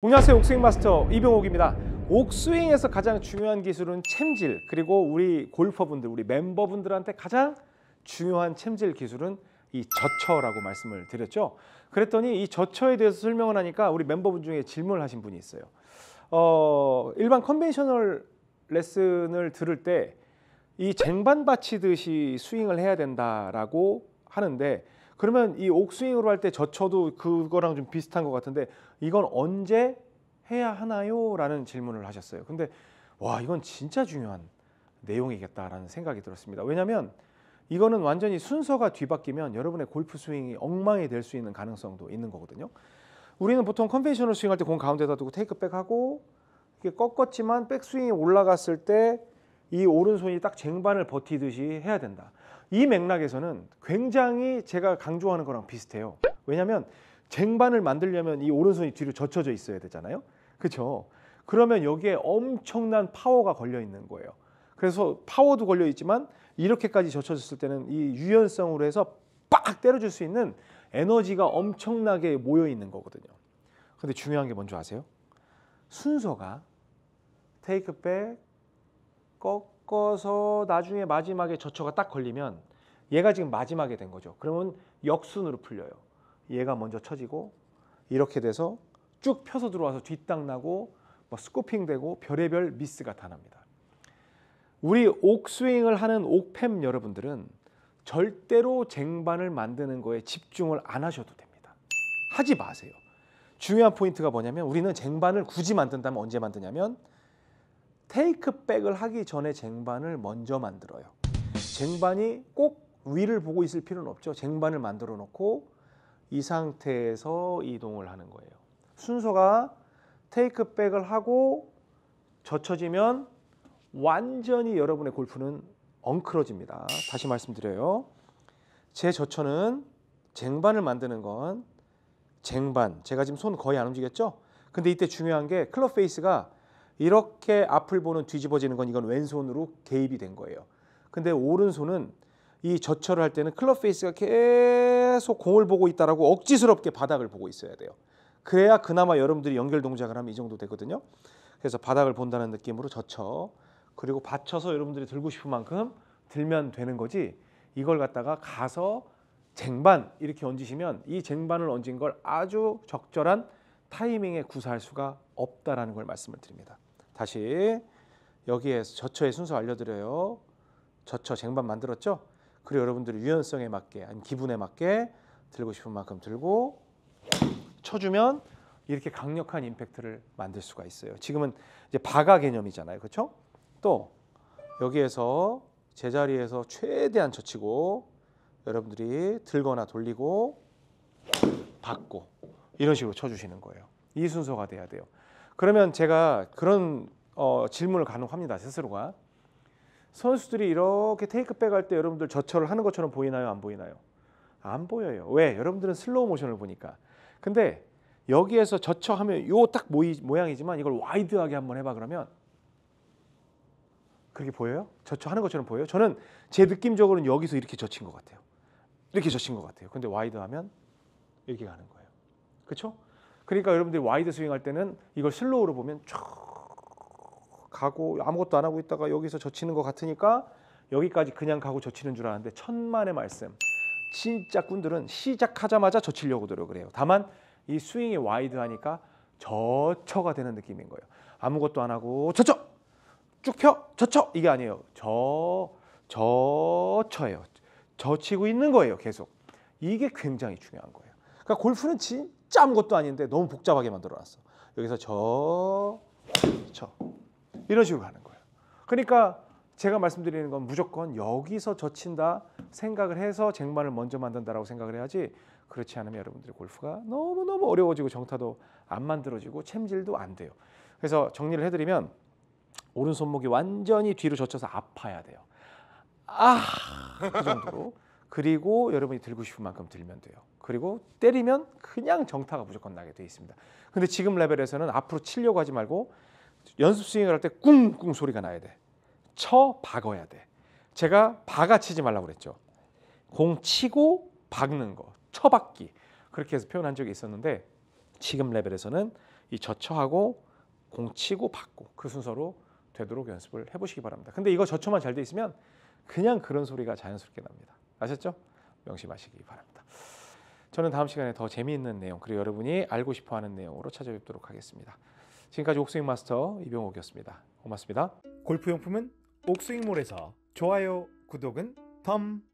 안녕하세요 옥스윙 마스터 이병옥입니다 옥스윙에서 가장 중요한 기술은 챔질 그리고 우리 골퍼분들 우리 멤버분들한테 가장 중요한 챔질 기술은 이젖혀라고 말씀을 드렸죠 그랬더니 이젖혀에 대해서 설명을 하니까 우리 멤버분 중에 질문을 하신 분이 있어요 어, 일반 컨벤셔널 레슨을 들을 때 이 쟁반 받치듯이 스윙을 해야 된다라고 하는데 그러면 이 옥스윙으로 할 때 저쳐도 그거랑 좀 비슷한 것 같은데 이건 언제 해야 하나요? 라는 질문을 하셨어요. 근데 와 이건 진짜 중요한 내용이겠다라는 생각이 들었습니다. 왜냐하면 이거는 완전히 순서가 뒤바뀌면 여러분의 골프 스윙이 엉망이 될 수 있는 가능성도 있는 거거든요. 우리는 보통 컨벤셔널 스윙할 때 공 가운데다 두고 테이크백 하고 이게 꺾었지만 백스윙이 올라갔을 때이 오른손이 딱 쟁반을 버티듯이 해야 된다. 이 맥락에서는 굉장히 제가 강조하는 거랑 비슷해요. 왜냐하면 쟁반을 만들려면 이 오른손이 뒤로 젖혀져 있어야 되잖아요. 그렇죠? 그러면 여기에 엄청난 파워가 걸려 있는 거예요. 그래서 파워도 걸려 있지만 이렇게까지 젖혀졌을 때는 이 유연성으로 해서 빡 때려줄 수 있는 에너지가 엄청나게 모여 있는 거거든요. 근데 중요한 게 뭔지 아세요? 순서가 테이크 백, 꺾어서 나중에 마지막에 저초가 딱 걸리면 얘가 지금 마지막에 된 거죠. 그러면 역순으로 풀려요. 얘가 먼저 쳐지고 이렇게 돼서 쭉 펴서 들어와서 뒷땅 나고 뭐 스코핑 되고 별의별 미스가 다 납니다. 우리 옥스윙을 하는 옥팸 여러분들은 절대로 쟁반을 만드는 거에 집중을 안 하셔도 됩니다. 하지 마세요. 중요한 포인트가 뭐냐면 우리는 쟁반을 굳이 만든다면 언제 만드냐면 테이크백을 하기 전에 쟁반을 먼저 만들어요. 쟁반이 꼭 위를 보고 있을 필요는 없죠. 쟁반을 만들어 놓고 이 상태에서 이동을 하는 거예요. 순서가 테이크백을 하고 젖혀지면 완전히 여러분의 골프는 엉클어집니다. 다시 말씀드려요. 제 저처는 쟁반을 만드는 건 쟁반. 제가 지금 손 거의 안 움직였죠? 근데 이때 중요한 게 클럽 페이스가 이렇게 앞을 보는 뒤집어지는 건 이건 왼손으로 개입이 된 거예요. 근데 오른손은 이저철를할 때는 클럽 페이스가 계속 공을 보고 있다라고 억지스럽게 바닥을 보고 있어야 돼요. 그래야 그나마 여러분들이 연결 동작을 하면 이 정도 되거든요. 그래서 바닥을 본다는 느낌으로 젖혀 그리고 받쳐서 여러분들이 들고 싶은 만큼 들면 되는 거지 이걸 갖다가 가서 쟁반 이렇게 얹으시면 이 쟁반을 얹은 걸 아주 적절한 타이밍에 구사할 수가 없다라는 걸 말씀을 드립니다. 다시 여기에 저처의 순서 알려드려요. 저처 쟁반 만들었죠? 그리고 여러분들이 유연성에 맞게 아니 기분에 맞게 들고 싶은 만큼 들고 쳐주면 이렇게 강력한 임팩트를 만들 수가 있어요. 지금은 이제 바가 개념이잖아요. 그렇죠? 또 여기에서 제자리에서 최대한 젖히고 여러분들이 들거나 돌리고 받고 이런 식으로 쳐주시는 거예요. 이 순서가 돼야 돼요. 그러면 제가 그런 어, 질문을 가능합니다. 스스로가 선수들이 이렇게 테이크백 할 때 여러분들 저처럼 하는 것처럼 보이나요? 안 보이나요? 안 보여요. 왜? 여러분들은 슬로우 모션을 보니까. 근데 여기에서 저처 하면 요딱 모양이지만 이걸 와이드하게 한번 해봐 그러면 그렇게 보여요? 저처 하는 것처럼 보여요? 저는 제 느낌적으로는 여기서 이렇게 젖힌 것 같아요. 이렇게 젖힌 것 같아요. 근데 와이드 하면 이렇게 가는 거예요. 그렇죠? 그러니까 여러분들이 와이드 스윙할 때는 이걸 슬로우로 보면 쭉 가고 아무것도 안 하고 있다가 여기서 젖히는 것 같으니까 여기까지 그냥 가고 젖히는 줄아는데 천만의 말씀 진짜 꾼들은 시작하자마자 젖히려고 노력을 해요 다만 이 스윙이 와이드하니까 저쳐가 되는 느낌인 거예요 아무것도 안 하고 저쳐 쭉펴 저쳐 이게 아니에요 저 저쳐예요 저치고 있는 거예요 계속 이게 굉장히 중요한 거예요 그러니까 골프는 진 진짜 아무것도 아닌데 너무 복잡하게 만들어놨어. 여기서 저, 저 이런 식으로 가는 거예요. 그러니까 제가 말씀드리는 건 무조건 여기서 젖힌다 생각을 해서 쟁반을 먼저 만든다라고 생각을 해야지 그렇지 않으면 여러분들의 골프가 너무너무 어려워지고 정타도 안 만들어지고 챔질도 안 돼요. 그래서 정리를 해드리면 오른손목이 완전히 뒤로 젖혀서 아파야 돼요. 아! 그 정도로. 그리고 여러분이 들고 싶은 만큼 들면 돼요. 그리고 때리면 그냥 정타가 무조건 나게 돼 있습니다. 근데 지금 레벨에서는 앞으로 치려고 하지 말고 연습 스윙을 할때 꿍꿍 소리가 나야 돼. 쳐 박아야 돼. 제가 박아 치지 말라고 그랬죠. 공 치고 박는 거. 쳐 박기. 그렇게 해서 표현한 적이 있었는데 지금 레벨에서는 이 저쳐하고 공 치고 받고 그 순서로 되도록 연습을 해보시기 바랍니다. 근데 이거 저초만 잘 돼 있으면 그냥 그런 소리가 자연스럽게 납니다. 아셨죠? 명심하시기 바랍니다. 저는 다음 시간에 더 재미있는 내용 그리고 여러분이 알고 싶어하는 내용으로 찾아뵙도록 하겠습니다. 지금까지 옥스윙 마스터 이병옥이었습니다. 고맙습니다. 골프 용품은 옥스윙몰에서 좋아요, 구독은 덤.